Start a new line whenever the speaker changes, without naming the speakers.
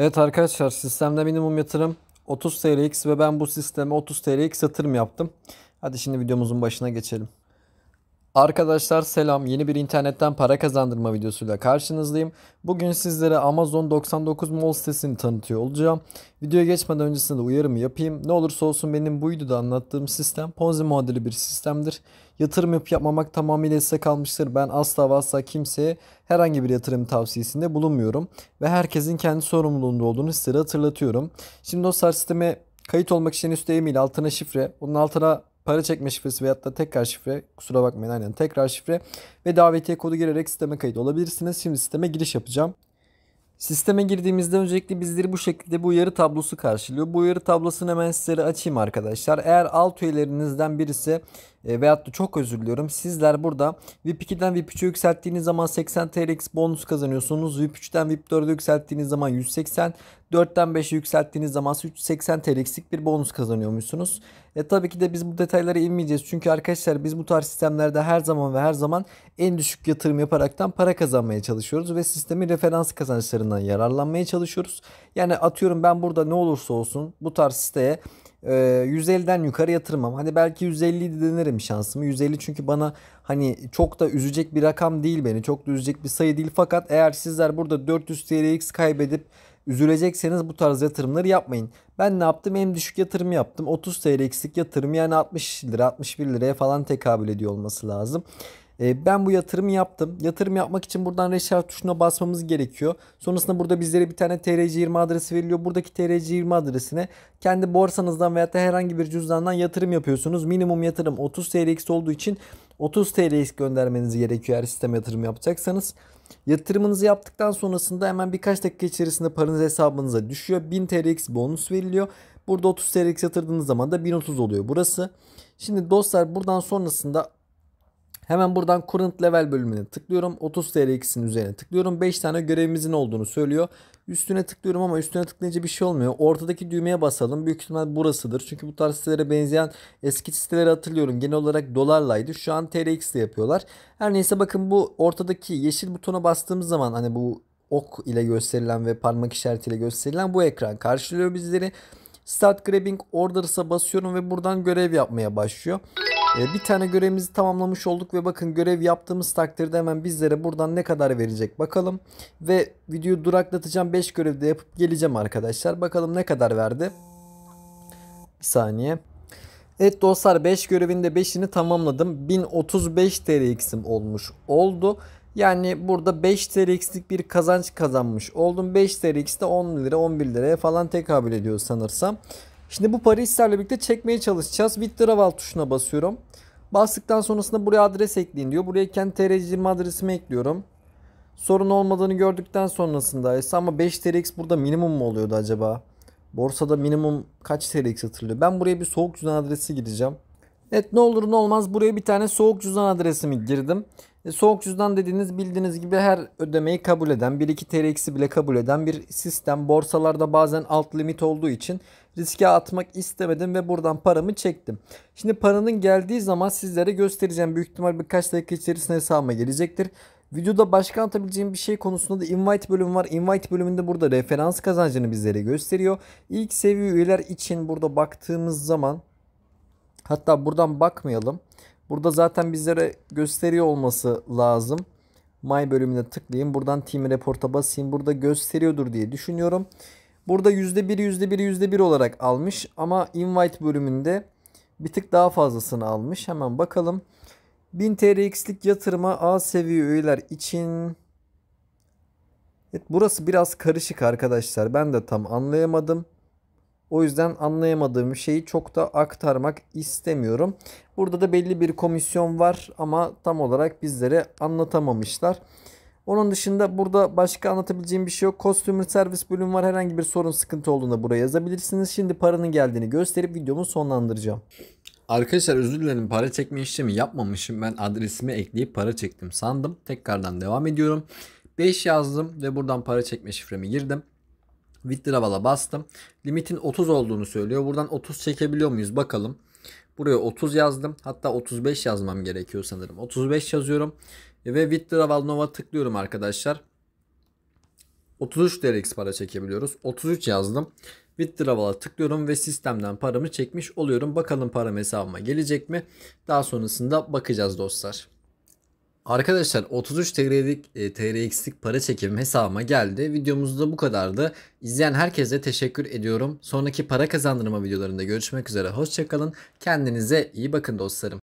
Evet arkadaşlar sistemde minimum yatırım 30 TRX ve ben bu sisteme 30 TRX yatırım yaptım. Hadi şimdi videomuzun başına geçelim. Arkadaşlar selam. Yeni bir internetten para kazandırma videosuyla karşınızdayım. Bugün sizlere Amazon 99 Mall sitesini tanıtıyor olacağım. Videoya geçmeden öncesinde de uyarımı yapayım. Ne olursa olsun benim bu videoda anlattığım sistem Ponzi modeli bir sistemdir. Yatırım yapıp yapmamak tamamıyla size kalmıştır. Ben asla asla kimseye herhangi bir yatırım tavsiyesinde bulunmuyorum. Ve herkesin kendi sorumluluğunda olduğunu sizlere hatırlatıyorum. Şimdi dostlar sisteme Kayıt olmak için üstte email altına şifre. bunun altına para çekme şifresi veyahut da tekrar şifre kusura bakmayın aynen tekrar şifre ve davetiye kodu girerek sisteme kayıt olabilirsiniz. Şimdi sisteme giriş yapacağım. Sisteme girdiğimizde öncelikle bizleri bu şekilde bu uyarı tablosu karşılıyor. Bu uyarı tablosunu hemen sizlere açayım arkadaşlar. Eğer alt üyelerinizden birisi e, veyahut da çok özür diliyorum. Sizler burada VIP 2'den VIP 3'e yükselttiğiniz zaman 80 TRX bonus kazanıyorsunuz. VIP 3'ten VIP 4'e yükselttiğiniz zaman 180, 4'ten 5'e yükselttiğiniz zaman 380 TL'lik bir bonus kazanıyormuşsunuz. E tabii ki de biz bu detaylara inmeyeceğiz. Çünkü arkadaşlar biz bu tarz sistemlerde her zaman ve her zaman en düşük yatırım yaparaktan para kazanmaya çalışıyoruz. Ve sistemin referans kazançlarından yararlanmaya çalışıyoruz. Yani atıyorum ben burada ne olursa olsun bu tarz siteye 150'den ee, yukarı yatırmam. Hani belki 150 denerim şansımı. 150 çünkü bana hani çok da üzecek bir rakam değil beni. Çok da üzecek bir sayı değil. Fakat eğer sizler burada 400 TRX kaybedip üzülecekseniz bu tarz yatırımları yapmayın. Ben ne yaptım? En düşük yatırımı yaptım. 30 TL'lik yatırım yani 60 lira 61 liraya falan tekabül ediyor olması lazım. Ee, ben bu yatırımı yaptım. Yatırım yapmak için buradan reşarj tuşuna basmamız gerekiyor. Sonrasında burada bizlere bir tane TRC20 adresi veriliyor. Buradaki TRC20 adresine kendi borsanızdan veya da herhangi bir cüzdandan yatırım yapıyorsunuz. Minimum yatırım 30 TRX olduğu için 30 TRX göndermeniz gerekiyor eğer sistem yatırım yapacaksanız. Yatırımınızı yaptıktan sonrasında hemen birkaç dakika içerisinde paranız hesabınıza düşüyor. 1000 TRX bonus veriliyor. Burada 30 TRX yatırdığınız zaman da 1030 oluyor burası. Şimdi dostlar buradan sonrasında Hemen buradan current level bölümüne tıklıyorum. 30 TRX'in üzerine tıklıyorum. 5 tane görevimizin olduğunu söylüyor. Üstüne tıklıyorum ama üstüne tıklayınca bir şey olmuyor. Ortadaki düğmeye basalım. Büyük ihtimal burasıdır. Çünkü bu tarz sitelere benzeyen eski siteleri hatırlıyorum. Genel olarak dolarlaydı. Şu an TRX ile yapıyorlar. Her neyse bakın bu ortadaki yeşil butona bastığımız zaman hani bu ok ile gösterilen ve parmak işaretiyle gösterilen bu ekran karşılıyor bizleri. Start Grabbing Orders'a basıyorum ve buradan görev yapmaya başlıyor. Ee, bir tane görevimizi tamamlamış olduk ve bakın görev yaptığımız takdirde hemen bizlere buradan ne kadar verecek bakalım. Ve videoyu duraklatacağım 5 görevde yapıp geleceğim arkadaşlar. Bakalım ne kadar verdi. Bir saniye. Evet dostlar 5 görevinde 5'ini tamamladım. 1035 TRX'im olmuş oldu. Yani burada 5 TRX'lik bir kazanç kazanmış oldum. 5 TRX'de 10 lira 11 liraya falan tekabül ediyor sanırsam. Şimdi bu parislerle birlikte çekmeye çalışacağız. Withdraw tuşuna basıyorum. Bastıktan sonrasında buraya adres ekleyin diyor. Buraya kendi TR20 adresimi ekliyorum. Sorun olmadığını gördükten sonrasında ise ama 5 TRX burada minimum mu oluyordu acaba? Borsada minimum kaç TRX hatırlıyor? Ben buraya bir soğuk cüzdan adresi gireceğim. Evet ne olur ne olmaz buraya bir tane soğuk cüzdan adresimi girdim. E, soğuk cüzdan dediğiniz bildiğiniz gibi her ödemeyi kabul eden, 1-2 TRX'i bile kabul eden bir sistem. Borsalarda bazen alt limit olduğu için riske atmak istemedim ve buradan paramı çektim. Şimdi paranın geldiği zaman sizlere göstereceğim. Büyük ihtimal birkaç dakika içerisinde hesabıma gelecektir. Videoda başka anlatabileceğim bir şey konusunda da invite bölümü var. Invite bölümünde burada referans kazancını bizlere gösteriyor. İlk seviye üyeler için burada baktığımız zaman hatta buradan bakmayalım. Burada zaten bizlere gösteriyor olması lazım. My bölümüne tıklayayım. Buradan Team Report'a basayım. Burada gösteriyordur diye düşünüyorum. Burada %1, %1, %1 olarak almış. Ama Invite bölümünde bir tık daha fazlasını almış. Hemen bakalım. 1000 TRX'lik yatırıma A seviye üyeler için... Evet, burası biraz karışık arkadaşlar. Ben de tam anlayamadım. O yüzden anlayamadığım şeyi çok da aktarmak istemiyorum. Burada da belli bir komisyon var ama tam olarak bizlere anlatamamışlar. Onun dışında burada başka anlatabileceğim bir şey yok. Kostümür servis bölümü var. Herhangi bir sorun sıkıntı olduğunda buraya yazabilirsiniz. Şimdi paranın geldiğini gösterip videomu sonlandıracağım. Arkadaşlar özür dilerim para çekme işlemi yapmamışım. Ben adresimi ekleyip para çektim sandım. Tekrardan devam ediyorum. 5 yazdım ve buradan para çekme şifremi girdim. Withdrawal'a bastım. Limitin 30 olduğunu söylüyor. Buradan 30 çekebiliyor muyuz bakalım. Buraya 30 yazdım. Hatta 35 yazmam gerekiyor sanırım. 35 yazıyorum. Ve Withdrawal Nova tıklıyorum arkadaşlar. 33 DRX para çekebiliyoruz. 33 yazdım. Withdrawal'a tıklıyorum ve sistemden paramı çekmiş oluyorum. Bakalım param hesabıma gelecek mi? Daha sonrasında bakacağız dostlar. Arkadaşlar 33 TL'lik e, TRX'lik para çekim hesabıma geldi. Videomuzda bu kadardı. İzleyen herkese teşekkür ediyorum. Sonraki para kazandırma videolarında görüşmek üzere. Hoşçakalın. Kendinize iyi bakın dostlarım.